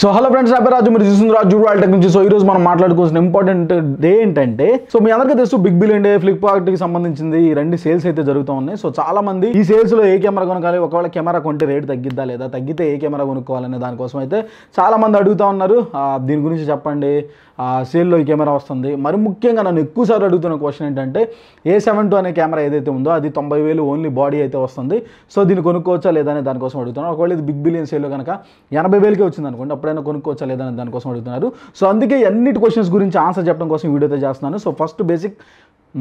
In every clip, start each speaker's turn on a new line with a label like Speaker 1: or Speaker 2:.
Speaker 1: so hello friends నా రాజు మీరు చూసిన రాజు టెక్ నుంచి సో ఈ రోజు మనం మాట్లాడుకోవాల్సిన ఇంపార్టెంట్ డే ఏంటంటే సో మీ అందరికీ తెలుసు బిగ్ బిలియన్ డే ఫ్లిప్కార్ట్ కి సంబంధించింది ఈ రెండు సేల్స్ అయితే జరుగుతూ ఉన్నాయి సో చాలా మంది ఈ సేల్స్ లో ఏ కెమెరా కొనుక్కోవాలి ఒకవేళ కెమెరా కొంటే రేట్ తగ్గిద్దా లేదా తగ్గితే ఏ కెమెరా కొనుక్కోవాలనే దానికోసం అయితే చాలా మంది అడుగుతూ ఉన్నారు దీని గురించి చెప్పండి సేల్లో ఈ కెమెరా వస్తుంది మరి ముఖ్యంగా నన్ను ఎక్కువసార్లు అడుగుతున్న క్వశ్చన్ ఏంటంటే ఏ సెవెన్ టూ అనే కెమెరా ఏదైతే ఉందో అది తొంభై వేలు ఓన్లీ బాడీ అయితే వస్తుంది సో దీన్ని కొనుక్కోవచ్చా లేదనే దానికోసం అడుగుతున్నాను ఒకవేళ ఇది బిగ్ బిలియన్ సేల్లో కనుక ఎనభై వేలకే వచ్చింది అనుకోండి అప్పుడైనా కొనుక్కోవచ్చా లేదనే దానికోసం అడుగుతున్నారు సో అందుకే అన్నిటి క్వశ్చన్స్ గురించి ఆన్సర్ చెప్పడం కోసం వీడియోతో చేస్తున్నాను సో ఫస్ట్ బేసిక్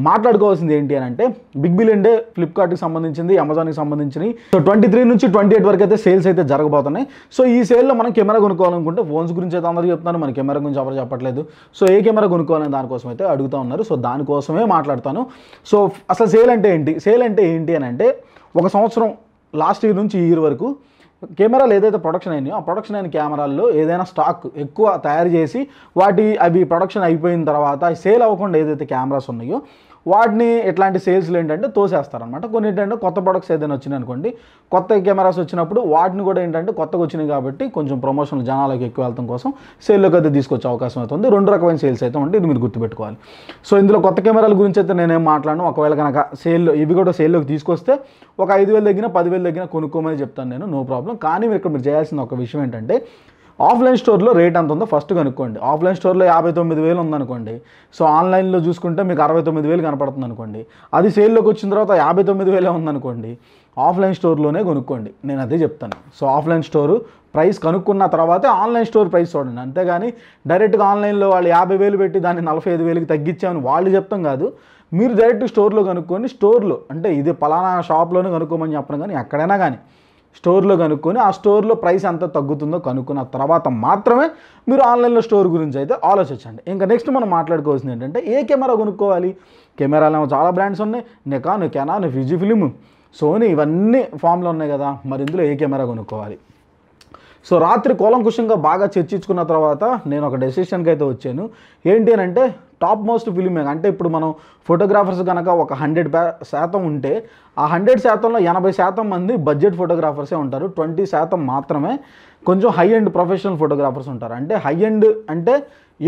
Speaker 1: మాట్లాడుకోవాల్సింది ఏంటి అని అంటే బిగ్ బిలియన్ డే ఫ్లిప్కార్ట్కి సంబంధించింది అమెజాన్కి సంబంధించినవి సో ట్వంటీ త్రీ నుంచి ట్వంటీ ఎయిట్ వరకు అయితే సేల్స్ అయితే జరగబోతున్నాయి సో ఈ సేల్లో మనం కెమెరా కొనుక్కోవాలనుకుంటే ఫోన్స్ గురించి అయితే అందరూ చెప్తున్నారు మన కెమెరా గురించి ఎవరు చెప్పట్లేదు సో ఏ కెమెరా కొనుక్కోవాలని దానికోసం అయితే అడుగుతూ ఉన్నారు సో దానికోసమే మాట్లాడతాను సో అసలు సేల్ అంటే ఏంటి సేల్ అంటే ఏంటి అని అంటే ఒక సంవత్సరం లాస్ట్ ఇయర్ నుంచి ఈ ఇయర్ వరకు కెమెరాలు ఏదైతే ప్రొడక్షన్ అయినాయో ఆ ప్రొడక్షన్ అయిన కెమెరాల్లో ఏదైనా స్టాక్ ఎక్కువ తయారు చేసి వాటి అవి ప్రొడక్షన్ అయిపోయిన తర్వాత సేల్ అవ్వకుండా ఏదైతే కెమెరాస్ ఉన్నాయో వాటిని ఇట్లాంటి సేల్స్లు ఏంటంటే తోసేస్తారనమాట కొన్ని ఏంటంటే కొత్త ప్రొడక్ట్స్ ఏదైనా వచ్చినాయి అనుకోండి కొత్త కెమెరాస్ వచ్చినప్పుడు వాటిని కూడా ఏంటంటే కొత్తగా వచ్చినాయి కాబట్టి కొంచెం ప్రమోషన్ జనాలకు ఎక్కువ వెళ్తాం కోసం సేల్లోకి అయితే తీసుకొచ్చే అవకాశం అవుతుంది రెండు రకమైన సేల్స్ అయితే ఉంటే ఇది మీరు గుర్తుపెట్టుకోవాలి సో ఇందులో కొత్త కెమెరాల గురించి అయితే నేనేం మాట్లాడను ఒకవేళ కనుక సేల్లో ఇవి కూడా సేల్లోకి తీసుకొస్తే ఒక ఐదు వేలు తగ్గిన పదివేలు తగ్గిన కొనుక్కోమని చెప్తాను నేను నో ప్రాబ్లం కానీ మీరు ఇక్కడ మీరు చేయాల్సిన ఒక విషయం ఏంటంటే ఆఫ్లైన్ స్టోర్లో రేట్ ఎంత ఉందో ఫస్ట్ కనుక్కోండి ఆఫ్లైన్ స్టోర్లో యాభై తొమ్మిది వేలు ఉందనుకోండి సో ఆన్లైన్లో చూసుకుంటే మీకు అరవై తొమ్మిది వేలు కనపడుతుంది అనుకోండి అది సేల్లోకి వచ్చిన తర్వాత యాభై తొమ్మిది వేలే ఉందనుకోండి ఆఫ్లైన్ స్టోర్లోనే కొనుక్కోండి నేను అదే చెప్తాను సో ఆఫ్లైన్ స్టోరు ప్రైస్ కనుక్కున్న తర్వాతే ఆన్లైన్ స్టోర్ ప్రైస్ చూడండి అంతేగాని డైరెక్ట్గా ఆన్లైన్లో వాళ్ళు యాభై వేలు పెట్టి దాన్ని నలభై ఐదు వేలకి తగ్గించామని వాళ్ళు చెప్తాం కాదు మీరు డైరెక్ట్ స్టోర్లో కనుక్కొని స్టోర్లో అంటే ఇది పలానా షాప్లోనే కనుక్కోమని చెప్పడం కానీ ఎక్కడైనా కానీ స్టోర్లో కనుక్కొని ఆ స్టోర్లో ప్రైస్ ఎంత తగ్గుతుందో కనుక్కున్న తర్వాత మాత్రమే మీరు ఆన్లైన్లో స్టోర్ గురించి అయితే ఆలోచించండి ఇంకా నెక్స్ట్ మనం మాట్లాడుకోవాల్సింది ఏంటంటే ఏ కెమెరా కొనుక్కోవాలి కెమెరాలు చాలా బ్రాండ్స్ ఉన్నాయి Nikon Canon Fuji film Sony ఇవన్నీ ఫామ్లో ఉన్నాయి కదా మరి ఇందులో ఏ కెమెరా కొనుక్కోవాలి సో రాత్రి కుషంగా బాగా చర్చించుకున్న తర్వాత నేను ఒక డెసిషన్కి అయితే వచ్చాను ఏంటి అని అంటే టాప్ మోస్ట్ ఫిలిం మేకర్ అంటే ఇప్పుడు మనం ఫోటోగ్రాఫర్స్ కనుక ఒక హండ్రెడ్ శాతం ఉంటే ఆ హండ్రెడ్ శాతంలో ఎనభై శాతం మంది బడ్జెట్ ఫోటోగ్రాఫర్సే ఉంటారు ట్వంటీ శాతం మాత్రమే కొంచెం హై అండ్ ప్రొఫెషనల్ ఫోటోగ్రాఫర్స్ ఉంటారు అంటే హై అండ్ అంటే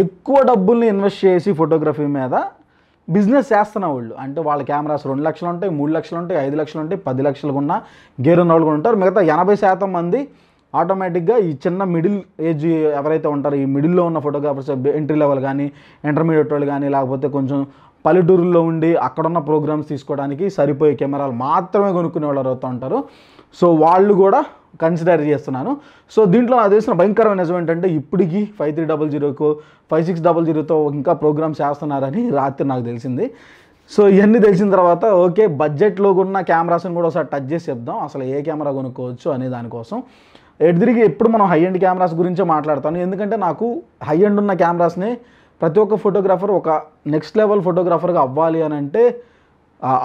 Speaker 1: ఎక్కువ డబ్బుల్ని ఇన్వెస్ట్ చేసి ఫోటోగ్రఫీ మీద బిజినెస్ చేస్తున్న వాళ్ళు అంటే వాళ్ళ కెమెరాస్ రెండు లక్షలు ఉంటాయి మూడు లక్షలు ఉంటాయి ఐదు లక్షలు ఉంటాయి పది లక్షలు ఉన్న గేరున్న వాళ్ళు కూడా ఉంటారు మిగతా ఎనభై శాతం మంది ఆటోమేటిక్గా ఈ చిన్న మిడిల్ ఏజ్ ఎవరైతే ఉంటారో ఈ మిడిల్లో ఉన్న ఫోటోగ్రాఫర్స్ ఎంట్రీ లెవెల్ కానీ ఇంటర్మీడియట్ వాళ్ళు కానీ లేకపోతే కొంచెం పల్లెటూరుల్లో ఉండి అక్కడున్న ప్రోగ్రామ్స్ తీసుకోవడానికి సరిపోయే కెమెరాలు మాత్రమే కొనుక్కునే వాళ్ళు అవుతూ ఉంటారు సో వాళ్ళు కూడా కన్సిడర్ చేస్తున్నాను సో దీంట్లో నాకు తెలిసిన భయంకరమైన నిజం ఏంటంటే ఇప్పటికీ ఫైవ్ త్రీ డబల్ జీరోకు ఫైవ్ సిక్స్ డబల్ జీరోతో ఇంకా ప్రోగ్రామ్స్ చేస్తున్నారని రాత్రి నాకు తెలిసింది సో ఇవన్నీ తెలిసిన తర్వాత ఓకే బడ్జెట్లో ఉన్న కెమెరాస్ని కూడా ఒకసారి టచ్ చేసి చెప్దాం అసలు ఏ కెమెరా కొనుక్కోవచ్చు అనే దానికోసం ఎటు ఎప్పుడు మనం హై ఎండ్ కెమెరాస్ గురించే మాట్లాడతాను ఎందుకంటే నాకు హై ఎండ్ ఉన్న కెమెరాస్ని ప్రతి ఒక్క ఫోటోగ్రాఫర్ ఒక నెక్స్ట్ లెవెల్ ఫోటోగ్రాఫర్గా అవ్వాలి అని అంటే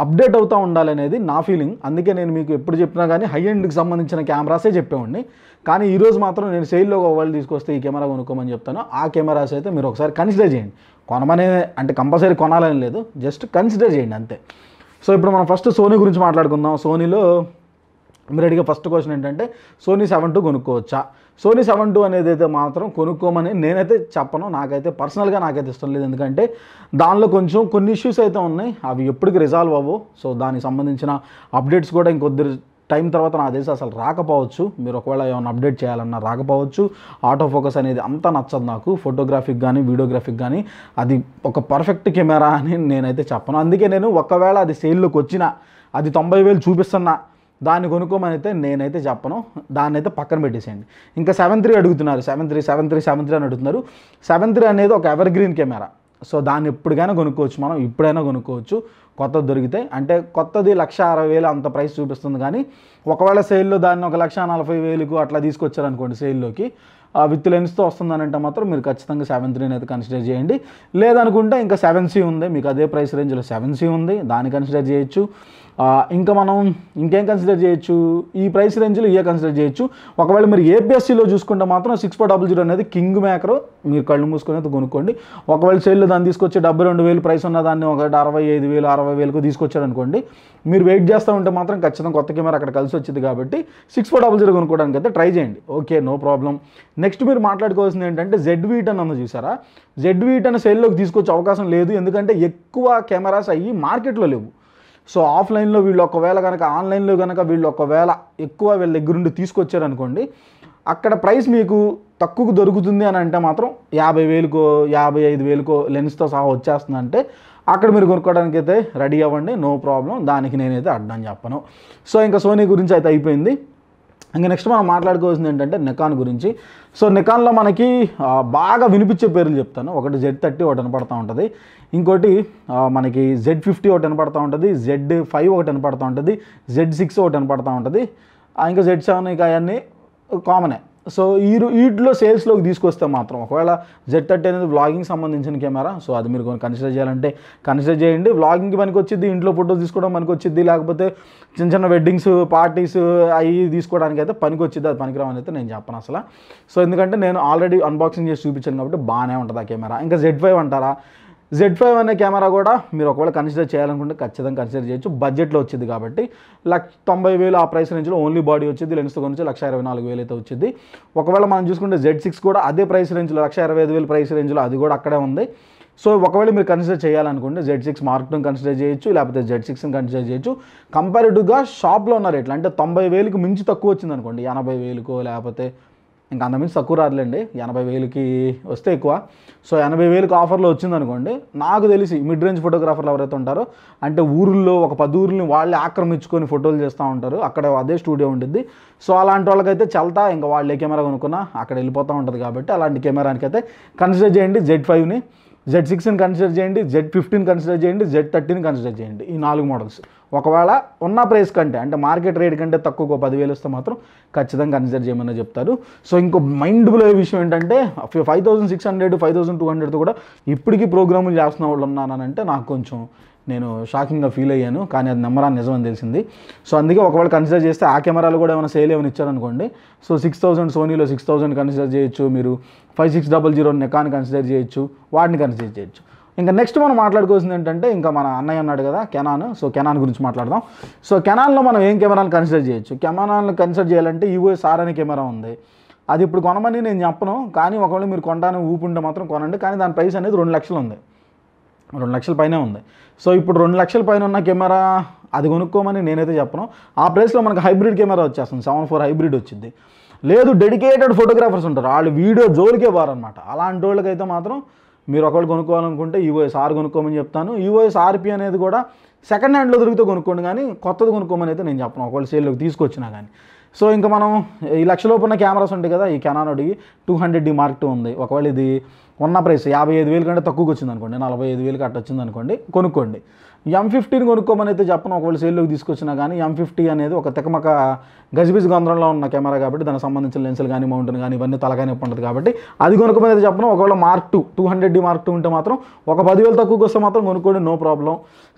Speaker 1: అప్డేట్ అవుతూ ఉండాలి అనేది నా ఫీలింగ్ అందుకే నేను మీకు ఎప్పుడు చెప్పినా కానీ హై ఎండ్కి సంబంధించిన కెమెరాసే చెప్పేవాడిని కానీ ఈరోజు మాత్రం నేను సేల్లో ఒకవేళ తీసుకొస్తే ఈ కెమెరా కొనుక్కోమని చెప్తాను ఆ కెమెరాస్ అయితే మీరు ఒకసారి కన్సిడర్ చేయండి కొనమనే అంటే కంపల్సరీ కొనాలని లేదు జస్ట్ కన్సిడర్ చేయండి అంతే సో ఇప్పుడు మనం ఫస్ట్ సోనీ గురించి మాట్లాడుకుందాం సోనీలో మీరు అడిగే ఫస్ట్ క్వశ్చన్ ఏంటంటే సోనీ సెవెన్ టూ కొనుక్కోవచ్చా సోనీ సెవెన్ టూ అనేది అయితే మాత్రం కొనుక్కోమని నేనైతే చెప్పను నాకైతే పర్సనల్గా నాకైతే ఇష్టం లేదు ఎందుకంటే దానిలో కొంచెం కొన్ని ఇష్యూస్ అయితే ఉన్నాయి అవి ఎప్పటికి రిజాల్వ్ అవ్వవు సో దానికి సంబంధించిన అప్డేట్స్ కూడా ఇంకొద్ది టైం తర్వాత నా దేశం అసలు రాకపోవచ్చు మీరు ఒకవేళ ఏమైనా అప్డేట్ చేయాలన్నా రాకపోవచ్చు ఆటో ఫోకస్ అనేది అంతా నచ్చదు నాకు ఫోటోగ్రాఫిక్ కానీ వీడియోగ్రాఫిక్ కానీ అది ఒక పర్ఫెక్ట్ కెమెరా అని నేనైతే చెప్పను అందుకే నేను ఒకవేళ అది సేల్లోకి వచ్చినా అది తొంభై వేలు చూపిస్తున్నా దాన్ని కొనుక్కోమని అయితే నేనైతే చెప్పను దాన్ని అయితే పక్కన పెట్టేసేయండి ఇంకా సెవెన్ త్రీ అడుగుతున్నారు seven three seven three seven three అని అడుగుతున్నారు సెవెన్ త్రీ అనేది ఒక ఎవర్ గ్రీన్ కెమెరా సో దాన్ని ఎప్పటికైనా కొనుక్కోవచ్చు మనం ఇప్పుడైనా కొనుక్కోవచ్చు కొత్తది దొరికితే అంటే కొత్తది లక్ష అరవై వేలు అంత ప్రైస్ చూపిస్తుంది కానీ ఒకవేళ సేల్లో దాన్ని ఒక లక్ష నలభై వేలకు అట్లా తీసుకొచ్చారనుకోండి సేల్లోకి విత్ లెన్స్తో అంటే మాత్రం మీరు ఖచ్చితంగా సెవెన్ త్రీ అయితే కన్సిడర్ చేయండి లేదనుకుంటే ఇంకా సెవెన్ సీ ఉంది మీకు అదే ప్రైస్ రేంజ్లో సెవెన్ సి ఉంది దాన్ని కన్సిడర్ చేయొచ్చు ఇంకా మనం ఇంకేం కన్సిడర్ చేయొచ్చు ఈ ప్రైస్ రేంజ్లో ఇవే కన్సిడర్ చేయొచ్చు ఒకవేళ మీరు ఏపీఎస్సీలో చూసుకుంటే మాత్రం సిక్స్ ఫోర్ డబుల్ జీరో అనేది కింగ్ మేకర్ మీరు కళ్ళు మూసుకొని అయితే కొనుక్కోండి ఒకవేళ సేల్లో దాన్ని తీసుకొచ్చి డెబ్బై రెండు వేలు ప్రైస్ ఉన్న దాన్ని ఒకటి అరవై ఐదు వేలు అరవై అరవై వేలకు తీసుకొచ్చారు అనుకోండి మీరు వెయిట్ చేస్తూ ఉంటే మాత్రం ఖచ్చితంగా కొత్త కెమెరా అక్కడ కలిసి వచ్చింది కాబట్టి సిక్స్ ఫోర్ డబుల్ జీరో కొనుక్కోవడానికి అయితే ట్రై చేయండి ఓకే నో ప్రాబ్లం నెక్స్ట్ మీరు మాట్లాడుకోవాల్సింది ఏంటంటే జెడ్ వీటన్ అన్న చూసారా జెడ్ వీటన్ సేల్లోకి తీసుకొచ్చే అవకాశం లేదు ఎందుకంటే ఎక్కువ కెమెరాస్ అయ్యి మార్కెట్లో లేవు సో ఆఫ్లైన్లో వీళ్ళు ఒకవేళ కనుక ఆన్లైన్లో కనుక వీళ్ళు ఒకవేళ ఎక్కువ వీళ్ళ దగ్గరుండి అనుకోండి అక్కడ ప్రైస్ మీకు తక్కువకు దొరుకుతుంది అని అంటే మాత్రం యాభై వేలుకో యాభై ఐదు వేలుకో లెన్స్తో సహా వచ్చేస్తుందంటే అక్కడ మీరు కొనుక్కోవడానికి అయితే రెడీ అవ్వండి నో ప్రాబ్లం దానికి నేనైతే అడ్డం చెప్పను సో ఇంకా సోనీ గురించి అయితే అయిపోయింది ఇంకా నెక్స్ట్ మనం మాట్లాడుకోవాల్సింది ఏంటంటే నికాన్ గురించి సో నికాన్లో మనకి బాగా వినిపించే పేర్లు చెప్తాను ఒకటి జెడ్ థర్టీ ఒకటి వినపడతూ ఉంటుంది ఇంకోటి మనకి జెడ్ ఫిఫ్టీ ఒకటి వినపడతూ ఉంటుంది జెడ్ ఫైవ్ ఒకటి వినపడతూ ఉంటుంది జెడ్ సిక్స్ ఒకటి వినపడతూ ఉంటుంది ఇంకా జెడ్ సెవెన్ ఇంకా అవన్నీ కామనే సో ఈ వీటిలో సేల్స్లోకి తీసుకొస్తే మాత్రం ఒకవేళ జెడ్ థర్టీ అనేది వ్లాగింగ్ సంబంధించిన కెమెరా సో అది మీరు కన్సిడర్ చేయాలంటే కన్సిడర్ చేయండి వ్లాగింగ్కి మనకి వచ్చింది ఇంట్లో ఫోటోస్ తీసుకోవడం మనకి వచ్చింది లేకపోతే చిన్న చిన్న వెడ్డింగ్స్ పార్టీస్ అవి తీసుకోవడానికి అయితే పనికి వచ్చింది అది పనికిరామని అయితే నేను చెప్పను అసలు సో ఎందుకంటే నేను ఆల్రెడీ అన్బాక్సింగ్ చేసి చూపించాను కాబట్టి బాగానే ఉంటుంది ఆ కెమెరా ఇంకా జెడ్ ఫైవ్ అంటారా జెడ్ ఫైవ్ అనే కెమెరా కూడా మీరు ఒకవేళ కన్సిడర్ చేయాలనుకుంటే ఖచ్చితంగా కన్సిడర్ చేయొచ్చు బడ్జెట్లో వచ్చింది కాబట్టి లక్ తొంభై వేలు ఆ ప్రైస్ రేంజ్లో ఓన్లీ బాడీ వచ్చింది లెన్స్తో నుంచి లక్ష ఇరవై నాలుగు వేలు అయితే వచ్చింది ఒకవేళ మనం చూసుకుంటే జెడ్ సిక్స్ కూడా అదే ప్రైస్ రేంజ్లో లక్ష ఇరవై ఐదు వేలు ప్రైస్ రేంజ్లో అది కూడా అక్కడే ఉంది సో ఒకవేళ మీరు కన్సిడర్ చేయాలనుకుంటే జెడ్ సిక్స్ మార్క్ను కన్సిడర్ చేయొచ్చు లేకపోతే జెడ్ సిక్స్ని కన్సిడర్ చేయొచ్చు కంపారిటివ్గా షాప్లో ఉన్న రేట్లు అంటే తొంభై వేలకు మించి తక్కువ వచ్చింది అనుకోండి ఎనభై వేలుకో లేకపోతే ఇంకా అంతమించి తక్కువ రాదులేండి ఎనభై వేలకి వస్తే ఎక్కువ సో ఎనభై వేలకు ఆఫర్లో వచ్చిందనుకోండి నాకు తెలిసి మిడ్ రేంజ్ ఫోటోగ్రాఫర్లు ఎవరైతే ఉంటారో అంటే ఊర్లో ఒక పది ఊర్లని వాళ్ళే ఆక్రమించుకొని ఫోటోలు చేస్తూ ఉంటారు అక్కడ అదే స్టూడియో ఉంటుంది సో అలాంటి వాళ్ళకైతే చల్తా ఇంకా వాళ్ళు ఏ కెమెరా కొనుక్కున్నా అక్కడ వెళ్ళిపోతూ ఉంటుంది కాబట్టి అలాంటి కెమెరానికైతే కన్సిడర్ చేయండి జెడ్ ఫైవ్ని జెడ్ సిక్స్ని కన్సిడర్ చేయండి జెడ్ ఫిఫ్టీన్ కన్సిడర్ చేయండి జెడ్ థర్టీన్ కన్సిడర్ చేయండి ఈ నాలుగు మోడల్స్ ఒకవేళ ఉన్న ప్రైస్ కంటే అంటే మార్కెట్ రేట్ కంటే తక్కువ పదివేలు వస్తే మాత్రం ఖచ్చితంగా కన్సిడర్ చేయమని చెప్తారు సో ఇంకో మైండ్ బ్లో విషయం ఏంటంటే five thousand six hundred five thousand two హండ్రెడ్తో కూడా ఇప్పటికీ ప్రోగ్రాములు చేస్తున్న వాళ్ళు ఉన్నానంటే నాకు కొంచెం నేను షాకింగ్గా ఫీల్ అయ్యాను కానీ అది నెంబర్ నిజం అని తెలిసింది సో అందుకే ఒకవేళ కన్సిడర్ చేస్తే ఆ కెమెరాలు కూడా ఏమైనా సేల్ ఏమైనా ఇచ్చారనుకోండి సో సిక్స్ థౌసండ్ సోనీలో సిక్స్ థౌసండ్ కన్సిడర్ చేయొచ్చు మీరు five six double zero Nikon consider చేయొచ్చు వాటిని కన్సిడర్ చేయొచ్చు ఇంకా నెక్స్ట్ మనం మాట్లాడుకోవాల్సింది ఏంటంటే ఇంకా మన అన్నయ్య అన్నాడు కదా కెనాన్ సో కెనాన్ గురించి మాట్లాడదాం సో కెనాన్లో మనం ఏం కెమెరాలు కన్సిడర్ చేయొచ్చు కెమెరాలను కన్సిడర్ చేయాలంటే ఈవో ఆర్ అనే కెమెరా ఉంది అది ఇప్పుడు కొనమని నేను చెప్పను కానీ ఒకవేళ మీరు ఊపి ఉంటే మాత్రం కొనండి కానీ దాని ప్రైస్ అనేది రెండు లక్షలు ఉంది రెండు లక్షల పైన ఉంది సో ఇప్పుడు రెండు లక్షల పైన ఉన్న కెమెరా అది కొనుక్కోమని నేనైతే చెప్పను ఆ ప్రైస్లో మనకు హైబ్రిడ్ కెమెరా వచ్చేస్తుంది సెవెన్ ఫోర్ హైబ్రిడ్ వచ్చింది లేదు డెడికేటెడ్ ఫోటోగ్రాఫర్స్ ఉంటారు వాళ్ళు వీడియో జోలికే అనమాట అలాంటి వాళ్ళకైతే మాత్రం మీరు ఒకళ్ళు కొనుక్కోవాలనుకుంటే ఈఓఎస్ ఆర్ కొనుక్కోమని చెప్తాను ఈఓఎస్ ఆర్పి అనేది కూడా సెకండ్ హ్యాండ్లో దొరికితే కొనుక్కోండి కానీ కొత్తది కొనుక్కోమని అయితే నేను చెప్పను ఒకవేళ సేల్లోకి తీసుకొచ్చినా కానీ సో ఇంకా మనం ఈ లక్షలోపు ఉన్న కెమెరాస్ ఉంటాయి కదా ఈ కెనానోడి two hundred D mark two ఉంది ఒకవేళ ఇది ఉన్న ప్రైస్ యాభై ఐదు వేలు కంటే తక్కువకి వచ్చింది అనుకోండి నలభై ఐదు వేలు కట్ట వచ్చింది అనుకోండి కొనుక్కోండి ఎం ఫిఫ్టీని కొనుక్కోమని అయితే చెప్పను ఒకవేళ సేల్లోకి తీసుకొచ్చినా కానీ ఎం ఫిఫ్టీ అనేది ఒక తెకమక గజిబిజ్ గంధ్రంలో ఉన్న కెమెరా కాబట్టి దానికి సంబంధించిన లెన్సులు కానీ మౌంటైన్ కానీ ఇవన్నీ తలగానే ఉంటుంది కాబట్టి అది కొనుక్కోమని అయితే చెప్పను ఒకవేళ mark two two hundred D mark two ఉంటే మాత్రం ఒక పదివేలు తక్కువకి వస్తే మాత్రం కొనుక్కోండి నో ప్రాబ్లం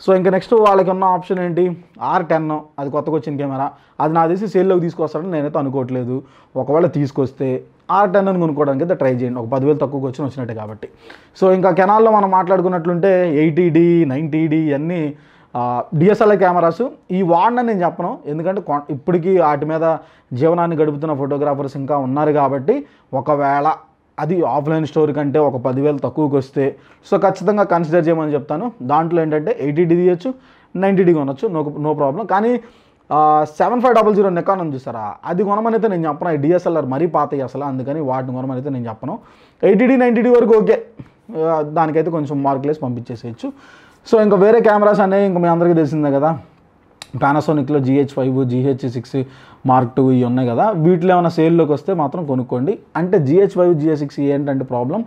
Speaker 1: సో ఇంకా నెక్స్ట్ వాళ్ళకి ఉన్న ఆప్షన్ ఏంటి ఆర్ టెన్ అది కొత్తగా వచ్చిన కెమెరా అది నా తీసి సేల్లోకి తీసుకొస్తాడని నేనైతే అనుకోవట్లేదు ఒకవేళ తీసుకొస్తే ఆర్ అని కొనుక్కోవడానికి అయితే ట్రై చేయండి ఒక పదివేలు తక్కువకి వచ్చిన వచ్చినట్టే కాబట్టి సో ఇంకా కెనాల్లో మనం మాట్లాడుకున్నట్లుంటే ఎయిటీ డి నైంటీ డి అన్నీ డిఎస్ఎల్ఐ కెమెరాస్ ఈ వాడిన నేను చెప్పను ఎందుకంటే ఇప్పటికీ వాటి మీద జీవనాన్ని గడుపుతున్న ఫోటోగ్రాఫర్స్ ఇంకా ఉన్నారు కాబట్టి ఒకవేళ అది ఆఫ్లైన్ స్టోర్ కంటే ఒక పదివేలు తక్కువకి వస్తే సో ఖచ్చితంగా కన్సిడర్ చేయమని చెప్తాను దాంట్లో ఏంటంటే ఎయిటీ డి తీయచ్చు నైంటీ డి కొనొచ్చు నో నో ప్రాబ్లం కానీ seven five double zero Nikon ఉంది చూసారా అది కొనమనైతే నేను చెప్పను ఈ డిఎస్ఎల్ఆర్ మరీ పాతయ్యి అసలు అందుకని వాటిని కొనమనైతే నేను చెప్పను ఎయిటీడీ నైంటీడీ వరకు ఓకే దానికైతే కొంచెం మార్కులేసి పంపించేసేయచ్చు సో ఇంకా వేరే కెమెరాస్ అనేవి ఇంకా మీ అందరికీ తెలిసిందే కదా పానాసోనిక్లో GH five GH six mark two ఇవి ఉన్నాయి కదా వీటిలో ఏమైనా సేల్లోకి వస్తే మాత్రం కొనుక్కోండి అంటే జిహెచ్ ఫైవ్ జిహెచ్ సిక్స్ ఏంటంటే ప్రాబ్లం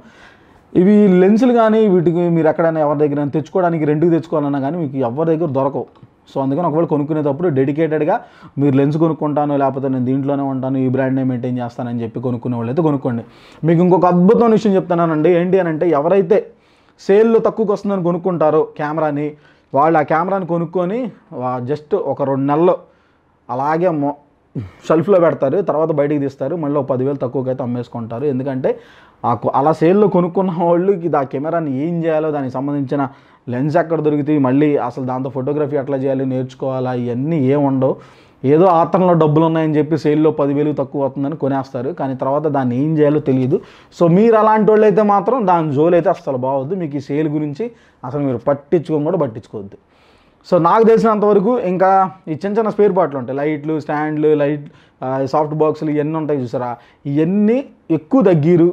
Speaker 1: ఇవి లెన్సులు కానీ వీటికి మీరు ఎక్కడైనా ఎవరి దగ్గర తెచ్చుకోవడానికి రెండుకి తెచ్చుకోవాలన్నా కానీ మీకు ఎవరి దగ్గర దొరకవు సో అందుకని ఒకవేళ కొనుక్కునేటప్పుడు డెడికేటెడ్గా మీరు లెన్స్ కొనుక్కుంటాను లేకపోతే నేను దీంట్లోనే ఉంటాను ఈ బ్రాండ్నే మెయింటైన్ చేస్తానని చెప్పి కొనుక్కునే వాళ్ళు అయితే కొనుక్కోండి మీకు ఇంకొక అద్భుతమైన విషయం చెప్తున్నానండి ఏంటి అని అంటే ఎవరైతే సేల్లో తక్కువకి వస్తుందని కొనుక్కుంటారో కెమెరాని వాళ్ళు ఆ కెమెరాని కొనుక్కొని జస్ట్ ఒక రెండు నెలలు అలాగే షెల్ఫ్లో పెడతారు తర్వాత బయటికి తీస్తారు మళ్ళీ ఒక పదివేలు తక్కువకి అయితే అమ్మేసుకుంటారు ఎందుకంటే అలా సేల్లో కొనుక్కున్న వాళ్ళు ఆ కెమెరాని ఏం చేయాలో దానికి సంబంధించిన లెన్స్ ఎక్కడ దొరికితే మళ్ళీ అసలు దాంతో ఫోటోగ్రఫీ ఎట్లా చేయాలి నేర్చుకోవాలా ఇవన్నీ ఏముండవు ఉండవు ఏదో ఆతరంలో డబ్బులు ఉన్నాయని చెప్పి సేల్లో పదివేలు తక్కువ అవుతుందని కొనేస్తారు కానీ తర్వాత దాన్ని ఏం చేయాలో తెలియదు సో మీరు అలాంటి వాళ్ళు అయితే మాత్రం దాని జోలు అయితే అసలు బాగోద్దు మీకు ఈ సేల్ గురించి అసలు మీరు పట్టించుకొని కూడా పట్టించుకోవద్దు సో నాకు తెలిసినంతవరకు ఇంకా ఈ చిన్న చిన్న స్పేర్ పార్ట్లు ఉంటాయి లైట్లు స్టాండ్లు లైట్ సాఫ్ట్ బాక్సులు ఇవన్నీ ఉంటాయి చూసారా ఇవన్నీ ఎక్కువ తగ్గిరు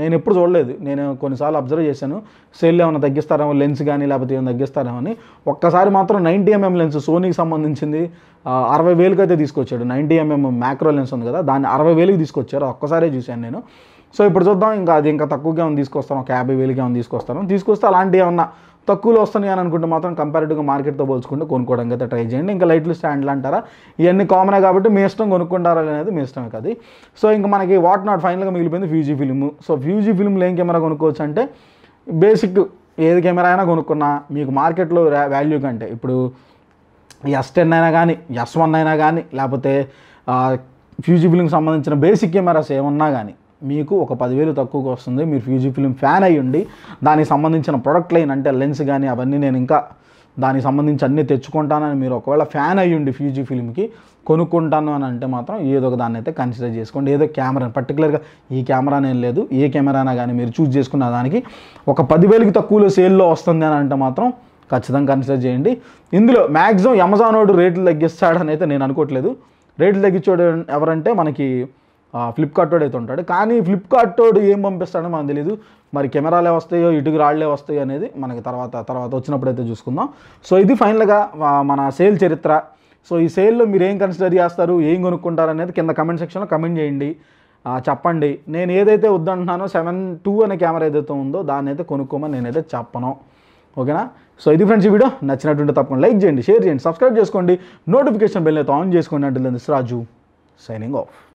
Speaker 1: నేను ఎప్పుడు చూడలేదు నేను కొన్నిసార్లు అబ్జర్వ్ చేశాను సెల్ ఏమైనా తగ్గిస్తారేమో లెన్స్ కానీ లేకపోతే ఏమైనా తగ్గిస్తారేమో అని ఒక్కసారి మాత్రం నైంటీ ఎంఎం లెన్స్ సోనీకి సంబంధించింది అరవై వేలకి అయితే తీసుకొచ్చాడు నైంటీ ఎంఎం మ్యాక్రో లెన్స్ ఉంది కదా దాన్ని అరవై వేలుకి తీసుకొచ్చారు ఒక్కసారే చూశాను నేను సో ఇప్పుడు చూద్దాం ఇంకా అది ఇంకా తక్కువగా ఏమైనా తీసుకొస్తాను ఒక యాభై వేలకి ఏమైనా తీసుకొస్తాను తీసుకొస్తే అలాంటి ఏమన్నా తక్కువలో వస్తున్నాయి అని అనుకుంటే మాత్రం కంపారిటివ్గా మార్కెట్తో పోల్చుకుంటే కొనుక్కోవడానికి అయితే ట్రై చేయండి ఇంకా లైట్లు స్టాండ్లు అంటారా ఇవన్నీ కామనే కాబట్టి మీ ఇష్టం కొనుక్కుంటారా అనేది మీ ఇష్టమే కాదు సో ఇంకా మనకి వాట్ నాట్ ఫైనల్గా మిగిలిపోయింది ఫ్యూజీ ఫిల్మ్ సో ఫ్యూజీ ఫిల్మ్లో ఏం కెమెరా కొనుక్కోవచ్చు అంటే బేసిక్ ఏది కెమెరా అయినా కొనుక్కున్నా మీకు మార్కెట్లో వాల్యూ కంటే ఇప్పుడు ఎస్ టెన్ అయినా కానీ ఎస్ వన్ అయినా కానీ లేకపోతే ఫ్యూజీ ఫిల్మ్కి సంబంధించిన బేసిక్ కెమెరాస్ ఏమున్నా కానీ మీకు ఒక పదివేలు తక్కువగా వస్తుంది మీరు ఫ్యూజీ ఫిలిం ఫ్యాన్ అయ్యండి దానికి సంబంధించిన ప్రొడక్ట్ లైన్ అంటే లెన్స్ కానీ అవన్నీ నేను ఇంకా దానికి సంబంధించి అన్నీ తెచ్చుకుంటానని మీరు ఒకవేళ ఫ్యాన్ అయ్యుండి ఫ్యూజీ ఫిలింకి కొనుక్కుంటాను అని అంటే మాత్రం ఏదో ఒక దాన్ని అయితే కన్సిడర్ చేసుకోండి ఏదో కెమెరా పర్టికులర్గా ఈ కెమెరా నేను లేదు ఏ కెమెరానా కానీ మీరు చూస్ చేసుకున్న దానికి ఒక పదివేలకి తక్కువలో సేల్లో వస్తుంది అని అంటే మాత్రం ఖచ్చితంగా కన్సిడర్ చేయండి ఇందులో మ్యాక్సిమం అమెజాన్ వాడు రేట్లు తగ్గిస్తాడని అయితే నేను అనుకోవట్లేదు రేట్లు తగ్గించాడు ఎవరంటే మనకి ఫ్లిప్కార్ట్ అయితే ఉంటాడు కానీ ఫ్లిప్కార్ట్ ఏం పంపిస్తాడో మనకు తెలియదు మరి కెమెరాలే వస్తాయో ఇటుకు రాళ్ళే వస్తాయో అనేది మనకి తర్వాత తర్వాత వచ్చినప్పుడు అయితే చూసుకుందాం సో ఇది ఫైనల్గా మన సేల్ చరిత్ర సో ఈ సేల్లో మీరు ఏం కన్సిడర్ చేస్తారు ఏం కొనుక్కుంటారు అనేది కింద కమెంట్ సెక్షన్లో కమెంట్ చేయండి చెప్పండి నేను ఏదైతే వద్దంటున్నానో సెవెన్ టూ అనే కెమెరా ఏదైతే ఉందో దాన్ని అయితే కొనుక్కోమని నేనైతే చెప్పను ఓకేనా సో ఇది ఫ్రెండ్స్ ఈ వీడియో నచ్చినటువంటి తప్పకుండా లైక్ చేయండి షేర్ చేయండి సబ్స్క్రైబ్ చేసుకోండి నోటిఫికేషన్ బెల్ అయితే ఆన్ చేసుకోండి అంటే రాజు సైనింగ్ ఆఫ్